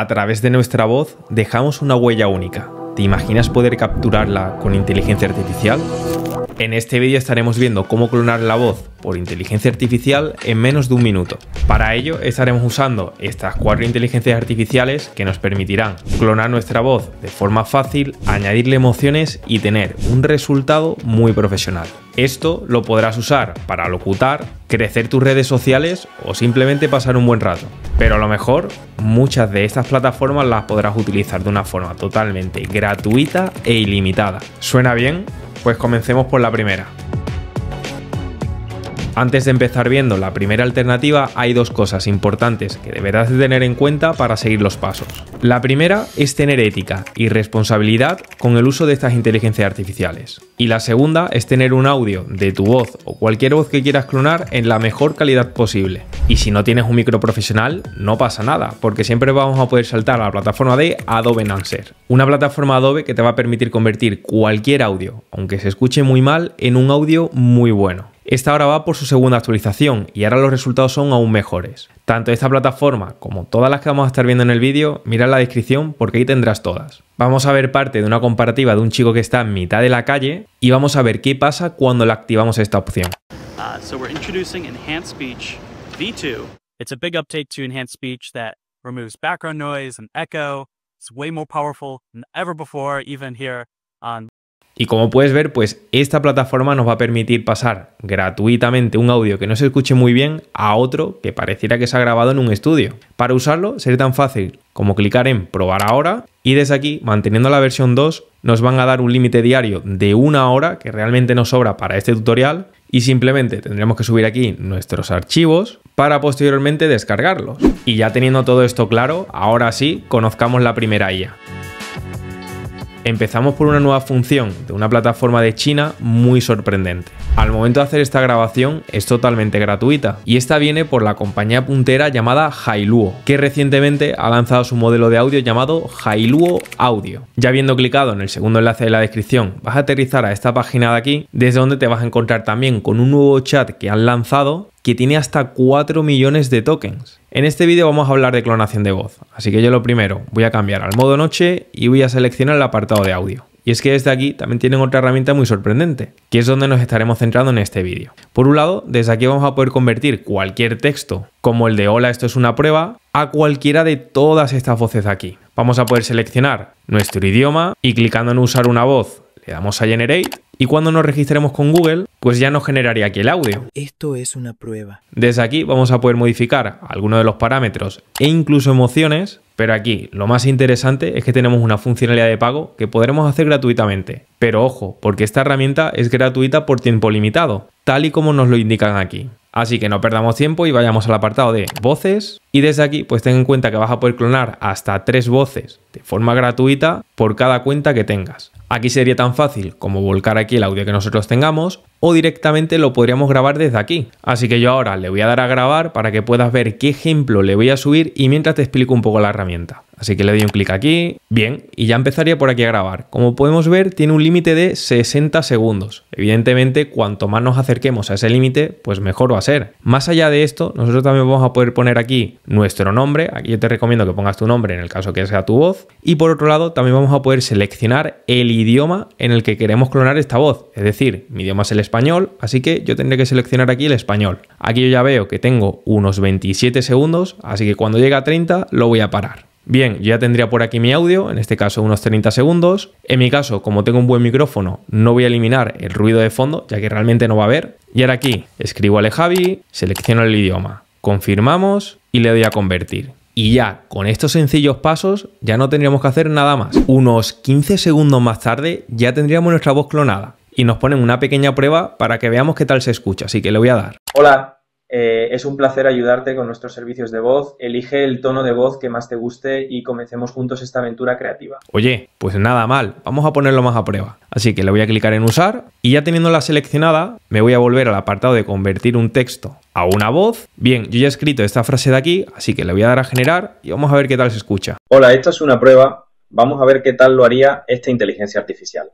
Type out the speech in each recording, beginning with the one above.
A través de nuestra voz dejamos una huella única. ¿Te imaginas poder capturarla con inteligencia artificial? En este vídeo estaremos viendo cómo clonar la voz por inteligencia artificial en menos de un minuto. Para ello estaremos usando estas cuatro inteligencias artificiales que nos permitirán clonar nuestra voz de forma fácil, añadirle emociones y tener un resultado muy profesional. Esto lo podrás usar para locutar, crecer tus redes sociales o simplemente pasar un buen rato. Pero a lo mejor muchas de estas plataformas las podrás utilizar de una forma totalmente gratuita e ilimitada. ¿Suena bien? Pues comencemos por la primera. Antes de empezar viendo la primera alternativa, hay dos cosas importantes que deberás tener en cuenta para seguir los pasos. La primera es tener ética y responsabilidad con el uso de estas inteligencias artificiales. Y la segunda es tener un audio de tu voz o cualquier voz que quieras clonar en la mejor calidad posible. Y si no tienes un micro profesional, no pasa nada, porque siempre vamos a poder saltar a la plataforma de Adobe Nancer, una plataforma Adobe que te va a permitir convertir cualquier audio, aunque se escuche muy mal, en un audio muy bueno. Esta ahora va por su segunda actualización y ahora los resultados son aún mejores. Tanto esta plataforma como todas las que vamos a estar viendo en el vídeo, mira la descripción porque ahí tendrás todas. Vamos a ver parte de una comparativa de un chico que está en mitad de la calle y vamos a ver qué pasa cuando le activamos esta opción. Uh, so we're introducing Enhanced V2. It's a removes y como puedes ver, pues esta plataforma nos va a permitir pasar gratuitamente un audio que no se escuche muy bien a otro que pareciera que se ha grabado en un estudio. Para usarlo sería tan fácil como clicar en probar ahora y desde aquí, manteniendo la versión 2, nos van a dar un límite diario de una hora que realmente nos sobra para este tutorial y simplemente tendremos que subir aquí nuestros archivos para posteriormente descargarlos. Y ya teniendo todo esto claro, ahora sí, conozcamos la primera IA. Empezamos por una nueva función de una plataforma de China muy sorprendente. Al momento de hacer esta grabación es totalmente gratuita y esta viene por la compañía puntera llamada Hailuo, que recientemente ha lanzado su modelo de audio llamado Hailuo Audio. Ya habiendo clicado en el segundo enlace de la descripción, vas a aterrizar a esta página de aquí, desde donde te vas a encontrar también con un nuevo chat que han lanzado que tiene hasta 4 millones de tokens. En este vídeo vamos a hablar de clonación de voz, así que yo lo primero, voy a cambiar al modo noche y voy a seleccionar el apartado de audio. Y es que desde aquí también tienen otra herramienta muy sorprendente, que es donde nos estaremos centrando en este vídeo. Por un lado, desde aquí vamos a poder convertir cualquier texto, como el de hola esto es una prueba, a cualquiera de todas estas voces aquí. Vamos a poder seleccionar nuestro idioma y clicando en usar una voz le damos a Generate y cuando nos registremos con Google, pues ya nos generaría aquí el audio. Esto es una prueba. Desde aquí vamos a poder modificar algunos de los parámetros e incluso emociones, pero aquí lo más interesante es que tenemos una funcionalidad de pago que podremos hacer gratuitamente. Pero ojo, porque esta herramienta es gratuita por tiempo limitado, tal y como nos lo indican aquí. Así que no perdamos tiempo y vayamos al apartado de voces. Y desde aquí, pues ten en cuenta que vas a poder clonar hasta tres voces de forma gratuita por cada cuenta que tengas. Aquí sería tan fácil como volcar aquí el audio que nosotros tengamos o directamente lo podríamos grabar desde aquí. Así que yo ahora le voy a dar a grabar para que puedas ver qué ejemplo le voy a subir y mientras te explico un poco la herramienta. Así que le doy un clic aquí, bien, y ya empezaría por aquí a grabar. Como podemos ver, tiene un límite de 60 segundos. Evidentemente, cuanto más nos acerquemos a ese límite, pues mejor va a ser. Más allá de esto, nosotros también vamos a poder poner aquí nuestro nombre. Aquí yo te recomiendo que pongas tu nombre en el caso que sea tu voz. Y por otro lado, también vamos a poder seleccionar el idioma en el que queremos clonar esta voz. Es decir, mi idioma es el español, así que yo tendré que seleccionar aquí el español. Aquí yo ya veo que tengo unos 27 segundos, así que cuando llegue a 30 lo voy a parar. Bien, yo ya tendría por aquí mi audio, en este caso unos 30 segundos. En mi caso, como tengo un buen micrófono, no voy a eliminar el ruido de fondo, ya que realmente no va a haber. Y ahora aquí, escribo Javi, selecciono el idioma, confirmamos y le doy a convertir. Y ya, con estos sencillos pasos, ya no tendríamos que hacer nada más. Unos 15 segundos más tarde, ya tendríamos nuestra voz clonada. Y nos ponen una pequeña prueba para que veamos qué tal se escucha, así que le voy a dar. Hola, eh, es un placer ayudarte con nuestros servicios de voz. Elige el tono de voz que más te guste y comencemos juntos esta aventura creativa. Oye, pues nada mal, vamos a ponerlo más a prueba. Así que le voy a clicar en usar y ya teniéndola seleccionada me voy a volver al apartado de convertir un texto a una voz. Bien, yo ya he escrito esta frase de aquí, así que le voy a dar a generar y vamos a ver qué tal se escucha. Hola, esta es una prueba. Vamos a ver qué tal lo haría esta inteligencia artificial.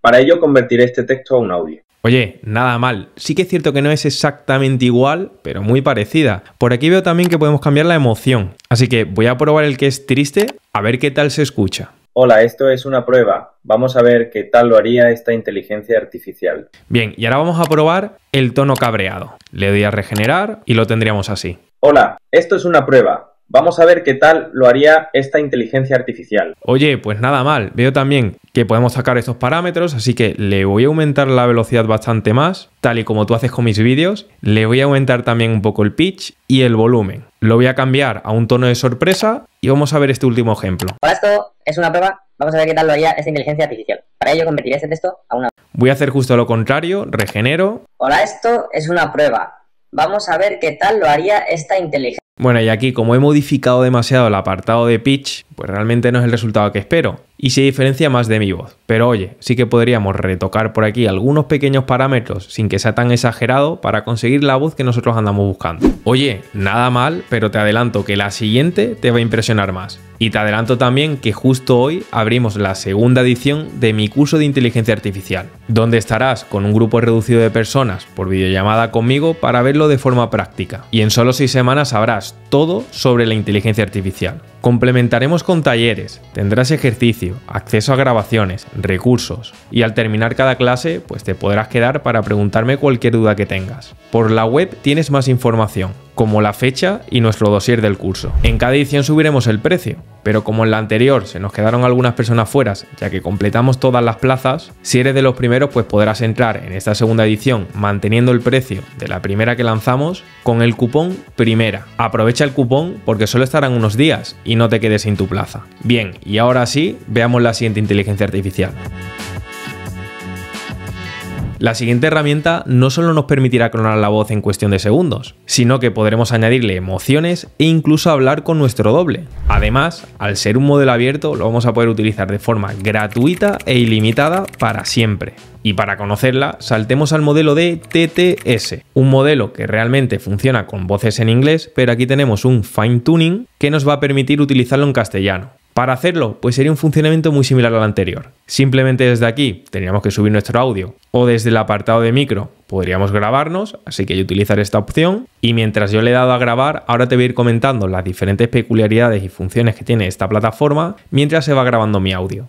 Para ello convertiré este texto a un audio. Oye, nada mal. Sí que es cierto que no es exactamente igual, pero muy parecida. Por aquí veo también que podemos cambiar la emoción. Así que voy a probar el que es triste, a ver qué tal se escucha. Hola, esto es una prueba. Vamos a ver qué tal lo haría esta inteligencia artificial. Bien, y ahora vamos a probar el tono cabreado. Le doy a regenerar y lo tendríamos así. Hola, esto es una prueba. Vamos a ver qué tal lo haría esta inteligencia artificial. Oye, pues nada mal. Veo también que podemos sacar estos parámetros, así que le voy a aumentar la velocidad bastante más, tal y como tú haces con mis vídeos. Le voy a aumentar también un poco el pitch y el volumen. Lo voy a cambiar a un tono de sorpresa y vamos a ver este último ejemplo. Para esto es una prueba, vamos a ver qué tal lo haría esta inteligencia artificial. Para ello convertiré este texto a una... Voy a hacer justo lo contrario, regenero. Hola, esto es una prueba, vamos a ver qué tal lo haría esta inteligencia bueno, y aquí como he modificado demasiado el apartado de pitch, pues realmente no es el resultado que espero y se diferencia más de mi voz. Pero oye, sí que podríamos retocar por aquí algunos pequeños parámetros sin que sea tan exagerado para conseguir la voz que nosotros andamos buscando. Oye, nada mal, pero te adelanto que la siguiente te va a impresionar más. Y te adelanto también que justo hoy abrimos la segunda edición de mi curso de inteligencia artificial, donde estarás con un grupo reducido de personas por videollamada conmigo para verlo de forma práctica. Y en solo 6 semanas sabrás todo sobre la inteligencia artificial. Complementaremos con talleres, tendrás ejercicio, acceso a grabaciones, recursos y al terminar cada clase pues te podrás quedar para preguntarme cualquier duda que tengas. Por la web tienes más información como la fecha y nuestro dossier del curso. En cada edición subiremos el precio, pero como en la anterior se nos quedaron algunas personas fuera, ya que completamos todas las plazas, si eres de los primeros pues podrás entrar en esta segunda edición manteniendo el precio de la primera que lanzamos con el cupón primera. Aprovecha el cupón porque solo estarán unos días y no te quedes sin tu plaza. Bien, y ahora sí, veamos la siguiente inteligencia artificial. La siguiente herramienta no solo nos permitirá clonar la voz en cuestión de segundos, sino que podremos añadirle emociones e incluso hablar con nuestro doble. Además, al ser un modelo abierto, lo vamos a poder utilizar de forma gratuita e ilimitada para siempre. Y para conocerla, saltemos al modelo de TTS, un modelo que realmente funciona con voces en inglés, pero aquí tenemos un fine tuning que nos va a permitir utilizarlo en castellano. Para hacerlo, pues sería un funcionamiento muy similar al anterior. Simplemente desde aquí tendríamos que subir nuestro audio o desde el apartado de micro podríamos grabarnos, así que yo utilizaré esta opción y mientras yo le he dado a grabar, ahora te voy a ir comentando las diferentes peculiaridades y funciones que tiene esta plataforma mientras se va grabando mi audio.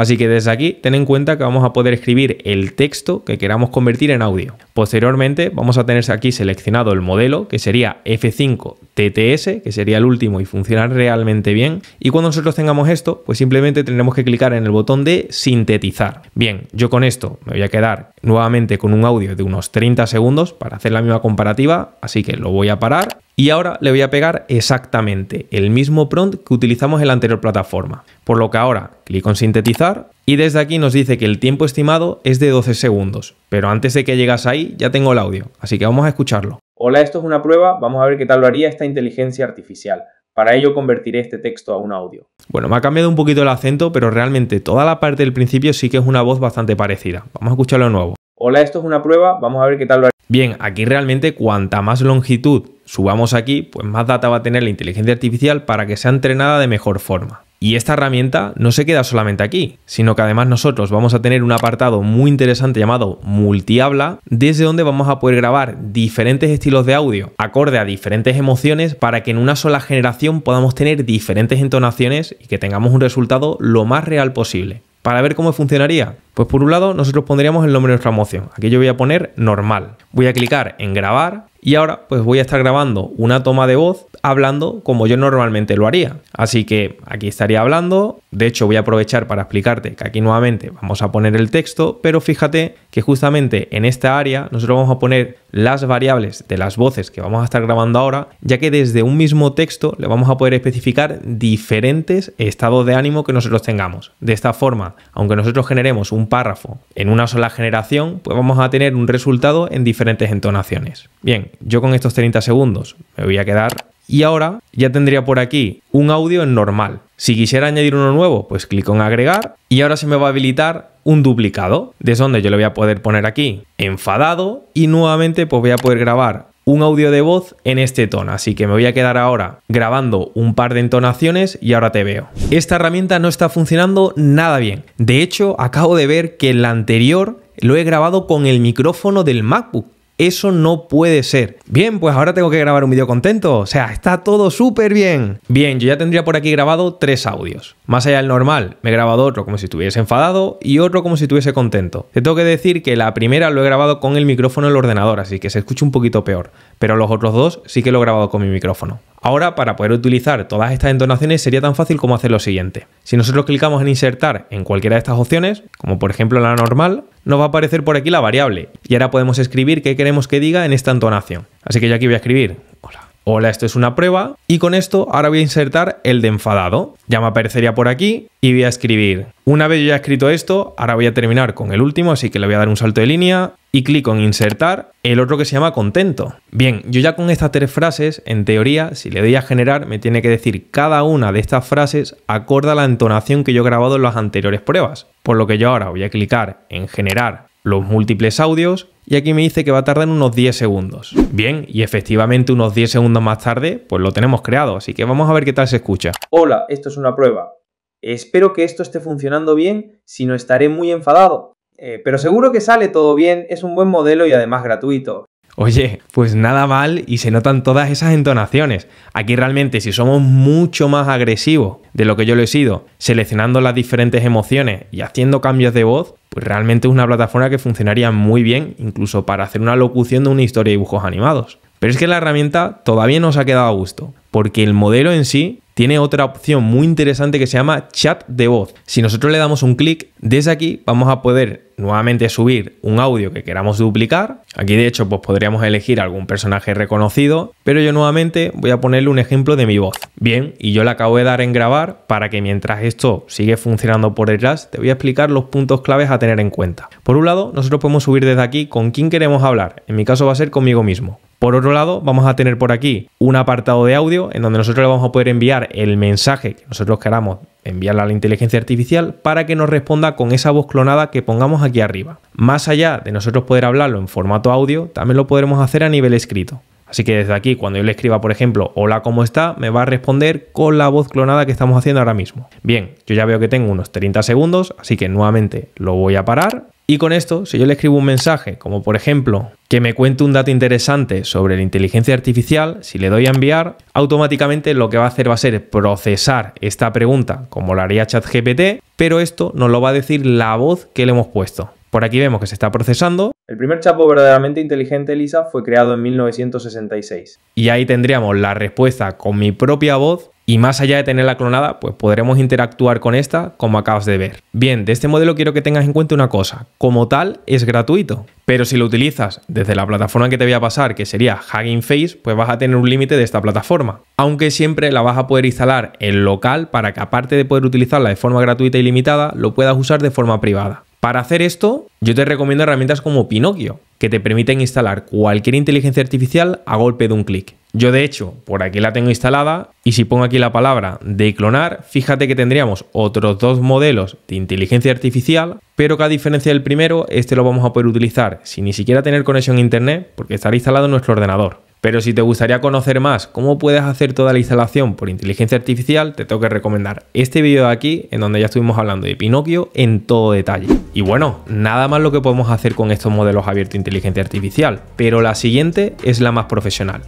Así que desde aquí ten en cuenta que vamos a poder escribir el texto que queramos convertir en audio. Posteriormente vamos a tener aquí seleccionado el modelo que sería F5 TTS, que sería el último y funcionar realmente bien. Y cuando nosotros tengamos esto, pues simplemente tendremos que clicar en el botón de sintetizar. Bien, yo con esto me voy a quedar nuevamente con un audio de unos 30 segundos para hacer la misma comparativa, así que lo voy a parar y ahora le voy a pegar exactamente el mismo prompt que utilizamos en la anterior plataforma. Por lo que ahora clico en sintetizar y desde aquí nos dice que el tiempo estimado es de 12 segundos. Pero antes de que llegas ahí ya tengo el audio, así que vamos a escucharlo. Hola, esto es una prueba, vamos a ver qué tal lo haría esta inteligencia artificial. Para ello convertiré este texto a un audio. Bueno, me ha cambiado un poquito el acento, pero realmente toda la parte del principio sí que es una voz bastante parecida. Vamos a escucharlo de nuevo. Hola, esto es una prueba, vamos a ver qué tal lo haría. Bien, aquí realmente cuanta más longitud subamos aquí, pues más data va a tener la inteligencia artificial para que sea entrenada de mejor forma. Y esta herramienta no se queda solamente aquí, sino que además nosotros vamos a tener un apartado muy interesante llamado multihabla, desde donde vamos a poder grabar diferentes estilos de audio acorde a diferentes emociones para que en una sola generación podamos tener diferentes entonaciones y que tengamos un resultado lo más real posible. Para ver cómo funcionaría, pues por un lado nosotros pondríamos el nombre de nuestra emoción. Aquí yo voy a poner normal. Voy a clicar en grabar y ahora pues voy a estar grabando una toma de voz hablando como yo normalmente lo haría. Así que aquí estaría hablando, de hecho voy a aprovechar para explicarte que aquí nuevamente vamos a poner el texto, pero fíjate que justamente en esta área nosotros vamos a poner las variables de las voces que vamos a estar grabando ahora, ya que desde un mismo texto le vamos a poder especificar diferentes estados de ánimo que nosotros tengamos. De esta forma, aunque nosotros generemos un párrafo en una sola generación, pues vamos a tener un resultado en diferentes entonaciones. Bien, yo con estos 30 segundos me voy a quedar y ahora ya tendría por aquí un audio en normal. Si quisiera añadir uno nuevo, pues clico en agregar y ahora se me va a habilitar un duplicado, ¿De donde yo le voy a poder poner aquí enfadado y nuevamente pues voy a poder grabar un audio de voz en este tono, así que me voy a quedar ahora grabando un par de entonaciones y ahora te veo. Esta herramienta no está funcionando nada bien, de hecho acabo de ver que la anterior lo he grabado con el micrófono del MacBook eso no puede ser. Bien, pues ahora tengo que grabar un vídeo contento. O sea, está todo súper bien. Bien, yo ya tendría por aquí grabado tres audios. Más allá del normal, me he grabado otro como si estuviese enfadado y otro como si estuviese contento. Te tengo que decir que la primera lo he grabado con el micrófono del ordenador, así que se escucha un poquito peor, pero los otros dos sí que lo he grabado con mi micrófono. Ahora, para poder utilizar todas estas entonaciones sería tan fácil como hacer lo siguiente. Si nosotros clicamos en insertar en cualquiera de estas opciones, como por ejemplo la normal, nos va a aparecer por aquí la variable y ahora podemos escribir qué queremos que diga en esta entonación. Así que yo aquí voy a escribir hola, esto es una prueba, y con esto ahora voy a insertar el de enfadado. Ya me aparecería por aquí y voy a escribir. Una vez yo ya he escrito esto, ahora voy a terminar con el último, así que le voy a dar un salto de línea y clico en insertar el otro que se llama contento. Bien, yo ya con estas tres frases, en teoría, si le doy a generar, me tiene que decir cada una de estas frases acorde a la entonación que yo he grabado en las anteriores pruebas. Por lo que yo ahora voy a clicar en generar los múltiples audios y aquí me dice que va a tardar unos 10 segundos. Bien, y efectivamente unos 10 segundos más tarde, pues lo tenemos creado, así que vamos a ver qué tal se escucha. Hola, esto es una prueba. Espero que esto esté funcionando bien, si no estaré muy enfadado. Eh, pero seguro que sale todo bien, es un buen modelo y además gratuito. Oye, pues nada mal y se notan todas esas entonaciones. Aquí realmente si somos mucho más agresivos de lo que yo lo he sido, seleccionando las diferentes emociones y haciendo cambios de voz, pues realmente es una plataforma que funcionaría muy bien incluso para hacer una locución de una historia de dibujos animados. Pero es que la herramienta todavía no se ha quedado a gusto, porque el modelo en sí tiene otra opción muy interesante que se llama chat de voz. Si nosotros le damos un clic, desde aquí vamos a poder nuevamente subir un audio que queramos duplicar. Aquí de hecho pues podríamos elegir algún personaje reconocido, pero yo nuevamente voy a ponerle un ejemplo de mi voz. Bien, y yo le acabo de dar en grabar para que mientras esto sigue funcionando por detrás, te voy a explicar los puntos claves a tener en cuenta. Por un lado, nosotros podemos subir desde aquí con quién queremos hablar. En mi caso va a ser conmigo mismo. Por otro lado, vamos a tener por aquí un apartado de audio en donde nosotros le vamos a poder enviar el mensaje que nosotros queramos enviarle a la inteligencia artificial para que nos responda con esa voz clonada que pongamos aquí arriba. Más allá de nosotros poder hablarlo en formato audio, también lo podremos hacer a nivel escrito. Así que desde aquí, cuando yo le escriba, por ejemplo, hola, ¿cómo está? Me va a responder con la voz clonada que estamos haciendo ahora mismo. Bien, yo ya veo que tengo unos 30 segundos, así que nuevamente lo voy a parar. Y con esto, si yo le escribo un mensaje, como por ejemplo, que me cuente un dato interesante sobre la inteligencia artificial, si le doy a enviar, automáticamente lo que va a hacer va a ser procesar esta pregunta, como lo haría ChatGPT, pero esto nos lo va a decir la voz que le hemos puesto. Por aquí vemos que se está procesando. El primer chapo verdaderamente inteligente, Elisa, fue creado en 1966. Y ahí tendríamos la respuesta con mi propia voz y más allá de tenerla clonada, pues podremos interactuar con esta como acabas de ver. Bien, de este modelo quiero que tengas en cuenta una cosa, como tal es gratuito, pero si lo utilizas desde la plataforma que te voy a pasar, que sería Hugging Face, pues vas a tener un límite de esta plataforma, aunque siempre la vas a poder instalar en local para que aparte de poder utilizarla de forma gratuita y limitada, lo puedas usar de forma privada. Para hacer esto, yo te recomiendo herramientas como Pinocchio, que te permiten instalar cualquier inteligencia artificial a golpe de un clic. Yo de hecho, por aquí la tengo instalada y si pongo aquí la palabra de clonar, fíjate que tendríamos otros dos modelos de inteligencia artificial, pero que a diferencia del primero, este lo vamos a poder utilizar sin ni siquiera tener conexión a internet porque estará instalado en nuestro ordenador. Pero si te gustaría conocer más cómo puedes hacer toda la instalación por inteligencia artificial, te tengo que recomendar este vídeo de aquí en donde ya estuvimos hablando de Pinocchio en todo detalle. Y bueno, nada más lo que podemos hacer con estos modelos abiertos de inteligencia artificial, pero la siguiente es la más profesional.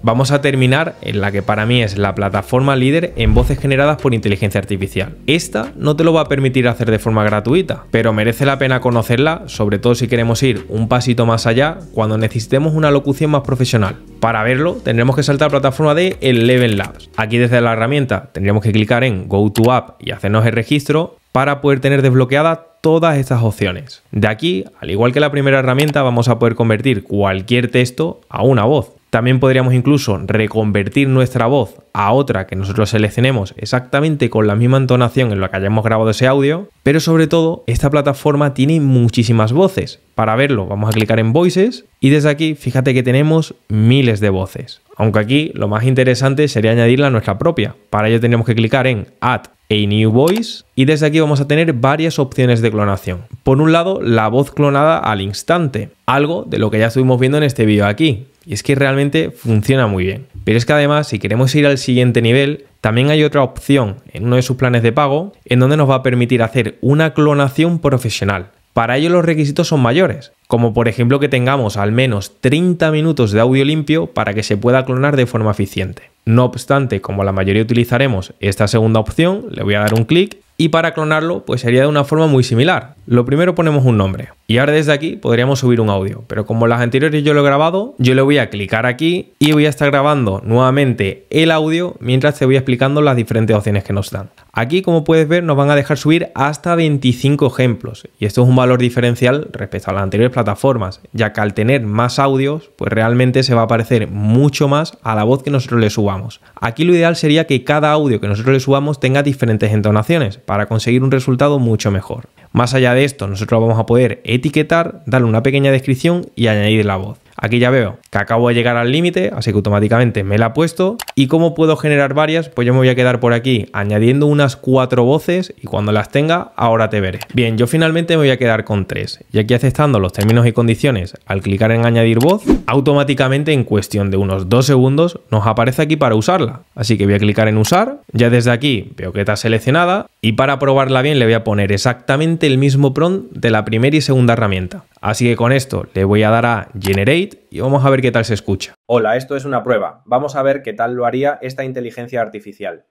Vamos a terminar en la que para mí es la plataforma líder en voces generadas por inteligencia artificial. Esta no te lo va a permitir hacer de forma gratuita, pero merece la pena conocerla, sobre todo si queremos ir un pasito más allá cuando necesitemos una locución más profesional. Para verlo tendremos que saltar a la plataforma de Eleven Labs. Aquí desde la herramienta tendríamos que clicar en Go to App y hacernos el registro para poder tener desbloqueadas todas estas opciones. De aquí, al igual que la primera herramienta, vamos a poder convertir cualquier texto a una voz. También podríamos incluso reconvertir nuestra voz a otra que nosotros seleccionemos exactamente con la misma entonación en la que hayamos grabado ese audio, pero sobre todo esta plataforma tiene muchísimas voces. Para verlo vamos a clicar en Voices y desde aquí fíjate que tenemos miles de voces. Aunque aquí lo más interesante sería añadirla a nuestra propia. Para ello tenemos que clicar en Add a New Voice y desde aquí vamos a tener varias opciones de clonación. Por un lado, la voz clonada al instante, algo de lo que ya estuvimos viendo en este vídeo aquí, y es que realmente funciona muy bien. Pero es que además, si queremos ir al siguiente nivel, también hay otra opción en uno de sus planes de pago en donde nos va a permitir hacer una clonación profesional. Para ello los requisitos son mayores, como por ejemplo que tengamos al menos 30 minutos de audio limpio para que se pueda clonar de forma eficiente. No obstante, como la mayoría utilizaremos esta segunda opción, le voy a dar un clic y para clonarlo pues sería de una forma muy similar. Lo primero ponemos un nombre y ahora desde aquí podríamos subir un audio, pero como las anteriores yo lo he grabado, yo le voy a clicar aquí y voy a estar grabando nuevamente el audio mientras te voy explicando las diferentes opciones que nos dan. Aquí como puedes ver nos van a dejar subir hasta 25 ejemplos y esto es un valor diferencial respecto a las anteriores plataformas, ya que al tener más audios, pues realmente se va a parecer mucho más a la voz que nosotros le subamos. Aquí lo ideal sería que cada audio que nosotros le subamos tenga diferentes entonaciones para conseguir un resultado mucho mejor. Más allá de esto, nosotros vamos a poder etiquetar, darle una pequeña descripción y añadir la voz. Aquí ya veo que acabo de llegar al límite, así que automáticamente me la ha puesto. ¿Y cómo puedo generar varias? Pues yo me voy a quedar por aquí añadiendo unas cuatro voces y cuando las tenga, ahora te veré. Bien, yo finalmente me voy a quedar con tres. Y aquí aceptando los términos y condiciones, al clicar en añadir voz, automáticamente en cuestión de unos dos segundos nos aparece aquí para usarla. Así que voy a clicar en usar. Ya desde aquí veo que está seleccionada y para probarla bien le voy a poner exactamente el mismo prompt de la primera y segunda herramienta. Así que con esto le voy a dar a Generate y vamos a ver qué tal se escucha. Hola, esto es una prueba. Vamos a ver qué tal lo haría esta inteligencia artificial.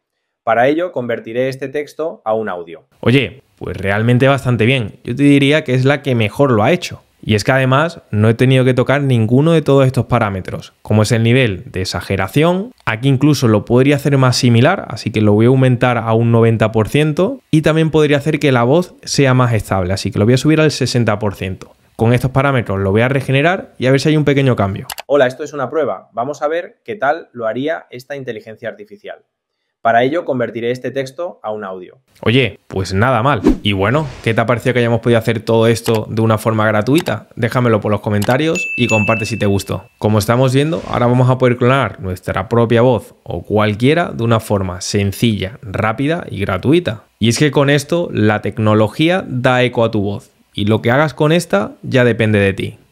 Para ello convertiré este texto a un audio. Oye, pues realmente bastante bien. Yo te diría que es la que mejor lo ha hecho. Y es que además no he tenido que tocar ninguno de todos estos parámetros, como es el nivel de exageración. Aquí incluso lo podría hacer más similar, así que lo voy a aumentar a un 90%. Y también podría hacer que la voz sea más estable, así que lo voy a subir al 60%. Con estos parámetros lo voy a regenerar y a ver si hay un pequeño cambio. Hola, esto es una prueba. Vamos a ver qué tal lo haría esta inteligencia artificial. Para ello convertiré este texto a un audio. Oye, pues nada mal. Y bueno, ¿qué te ha parecido que hayamos podido hacer todo esto de una forma gratuita? Déjamelo por los comentarios y comparte si te gustó. Como estamos viendo, ahora vamos a poder clonar nuestra propia voz o cualquiera de una forma sencilla, rápida y gratuita. Y es que con esto la tecnología da eco a tu voz y lo que hagas con esta ya depende de ti.